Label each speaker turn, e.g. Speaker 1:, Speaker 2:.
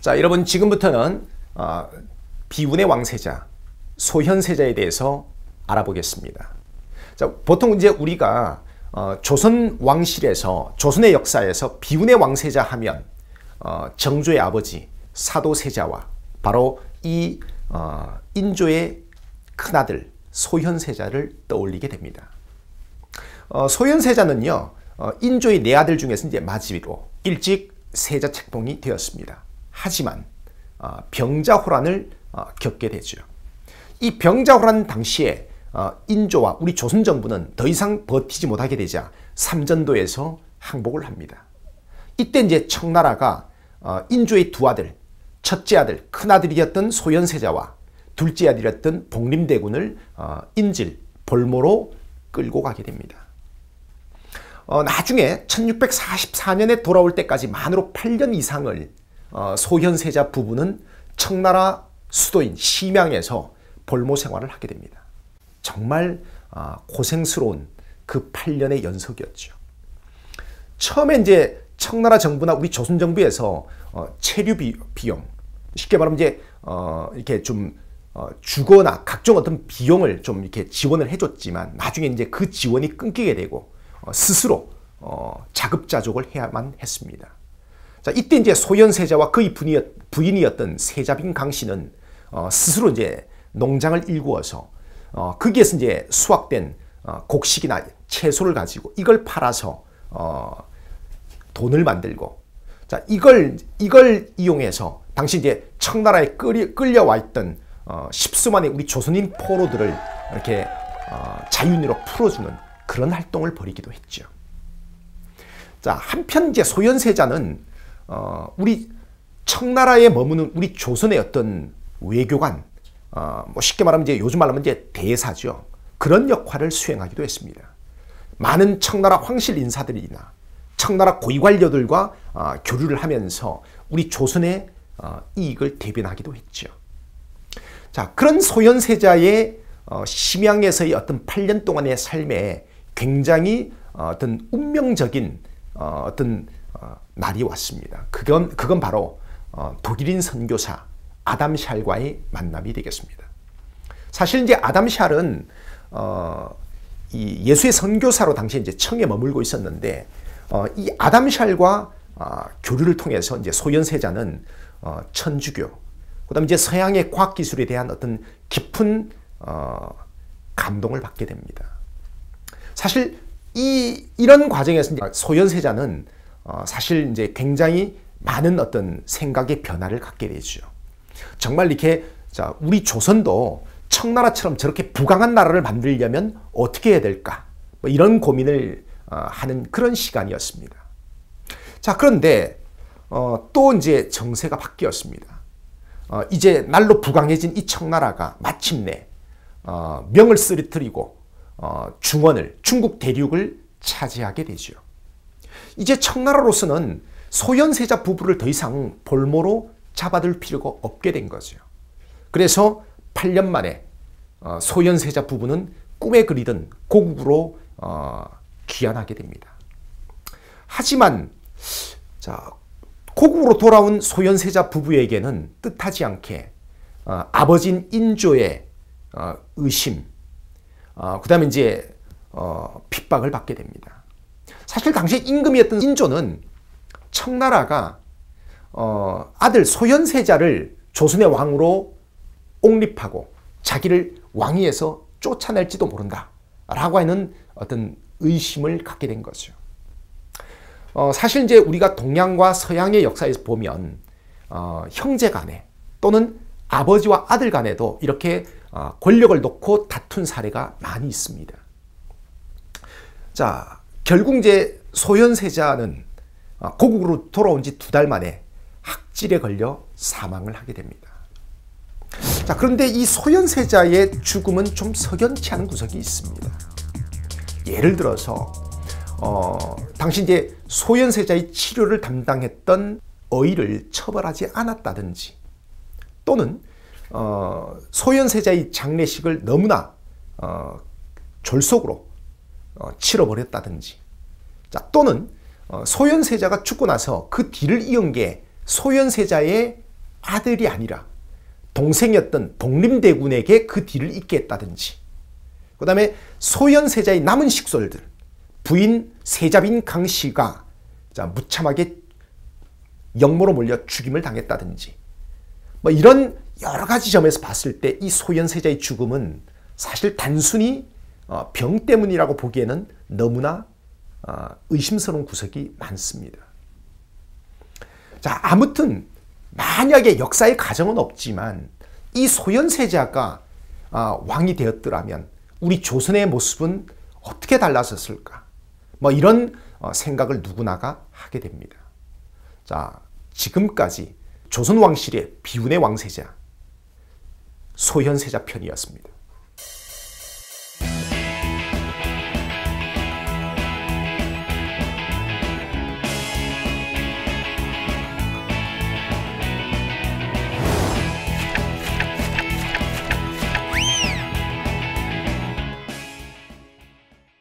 Speaker 1: 자, 여러분 지금부터는 어, 비운의 왕세자, 소현세자에 대해서 알아보겠습니다. 자, 보통 이제 우리가 어, 조선 왕실에서 조선의 역사에서 비운의 왕세자 하면 어, 정조의 아버지 사도세자와 바로 이 어, 인조의 큰아들 소현세자를 떠올리게 됩니다. 어, 소현세자는요 어, 인조의 네 아들 중에서 이제 마지로 일찍 세자 책봉이 되었습니다. 하지만 아, 병자호란을 아, 겪게 되죠. 이 병자호란 당시에 아, 인조와 우리 조선정부는 더 이상 버티지 못하게 되자 삼전도에서 항복을 합니다. 이때 이제 청나라가 인조의 두 아들, 첫째 아들, 큰아들이었던 소현세자와 둘째 아들이었던 복림대군을 인질, 볼모로 끌고 가게 됩니다. 어, 나중에 1644년에 돌아올 때까지 만으로 8년 이상을 어, 소현세자 부부는 청나라 수도인 심양에서 볼모 생활을 하게 됩니다. 정말 아, 고생스러운 그 8년의 연속이었죠. 처음에 이제 청나라 정부나 우리 조선 정부에서 어, 체류 비용, 쉽게 말하면 이제 어, 이렇게 좀 주거나 각종 어떤 비용을 좀 이렇게 지원을 해줬지만 나중에 이제 그 지원이 끊기게 되고 스스로 자급자족을 해야만 했습니다. 자, 이때 이제 소현세자와 그의 부인이었, 던 세자빈 강 씨는 어, 스스로 이제 농장을 일구어서 어, 거기에서 이제 수확된 어, 곡식이나 채소를 가지고 이걸 팔아서 어, 돈을 만들고 자 이걸 이걸 이용해서 당시 이제 청나라에 끌려, 와 있던 어, 십수만의 우리 조선인 포로들을 이렇게 어, 자유으로 풀어주는 그런 활동을 벌이기도 했죠. 자 한편 이제 소현세자는 어, 우리 청나라에 머무는 우리 조선의 어떤 외교관, 어, 뭐 쉽게 말하면 이제 요즘 말하면 이제 대사죠. 그런 역할을 수행하기도 했습니다. 많은 청나라 황실 인사들이나 청나라 고위관료들과 어, 교류를 하면서 우리 조선의 어, 이익을 대변하기도 했죠. 자, 그런 소현세자의 어, 심양에서의 어떤 8년 동안의 삶에 굉장히 어, 어떤 운명적인 어, 어떤 어, 날이 왔습니다. 그건 그건 바로 어, 독일인 선교사 아담 샬과의 만남이 되겠습니다. 사실 이제 아담 샬은 어, 이 예수의 선교사로 당시 이제 청에 머물고 있었는데 어, 이 아담 샬과 어, 교류를 통해서 이제 소연세자는 어, 천주교, 그다음 이제 서양의 과학 기술에 대한 어떤 깊은 감동을 받게 됩니다. 사실 이 이런 과정에서 소연세자는 어, 사실 이제 굉장히 많은 어떤 생각의 변화를 갖게 되죠. 정말 이렇게 자, 우리 조선도 청나라처럼 저렇게 부강한 나라를 만들려면 어떻게 해야 될까? 뭐 이런 고민을 어, 하는 그런 시간이었습니다. 자, 그런데 어, 또 이제 정세가 바뀌었습니다. 어, 이제 날로 부강해진 이 청나라가 마침내 어, 명을 쓰리뜨리고 어, 중원을 중국 대륙을 차지하게 되죠. 이제 청나라로서는 소현세자 부부를 더 이상 볼모로 잡아둘 필요가 없게 된 거죠. 그래서 8년 만에 어, 소현세자 부부는 꿈에 그리던 고국으로 어, 귀환하게 됩니다. 하지만 자 고국으로 돌아온 소현세자 부부에게는 뜻하지 않게 어, 아버진 인조의 의심, 그 다음에 이제 핍박을 받게 됩니다. 사실 당시 임금이었던 인조는 청나라가 어, 아들 소현세자를 조선의 왕으로 옹립하고 자기를 왕위에서 쫓아낼지도 모른다 라고 하는 어떤 의심을 갖게 된 거죠. 어, 사실 이제 우리가 동양과 서양의 역사에서 보면 어, 형제 간에 또는 아버지와 아들 간에도 이렇게 어, 권력을 놓고 다툰 사례가 많이 있습니다. 자, 결국 이제 소현세자는 아, 고국으로 돌아온 지 두 달 만에 학질에 걸려 사망을 하게 됩니다. 자, 그런데 이 소현세자의 죽음은 좀 석연치 않은 구석이 있습니다. 예를 들어서 어, 당시 이제 소현세자의 치료를 담당했던 어의를 처벌하지 않았다든지 또는 어, 소현세자의 장례식을 너무나 어, 졸속으로 어, 치러버렸다든지 자, 또는 어, 소현세자가 죽고 나서 그 뒤를 이은 게 소현세자의 아들이 아니라 동생이었던 독림대군에게 그 뒤를 잇게 했다든지 그 다음에 소현세자의 남은 식솔들 부인 세자빈 강씨가 자, 무참하게 역모로 몰려 죽임을 당했다든지 뭐 이런 여러 가지 점에서 봤을 때 이 소현세자의 죽음은 사실 단순히 어, 병 때문이라고 보기에는 너무나 어, 의심스러운 구석이 많습니다. 자, 아무튼 만약에 역사의 가정은 없지만 이 소현세자가 어, 왕이 되었더라면 우리 조선의 모습은 어떻게 달라졌을까? 뭐 이런 생각을 누구나가 하게 됩니다. 자, 지금까지 조선 왕실의 비운의 왕세자 소현세자 편이었습니다.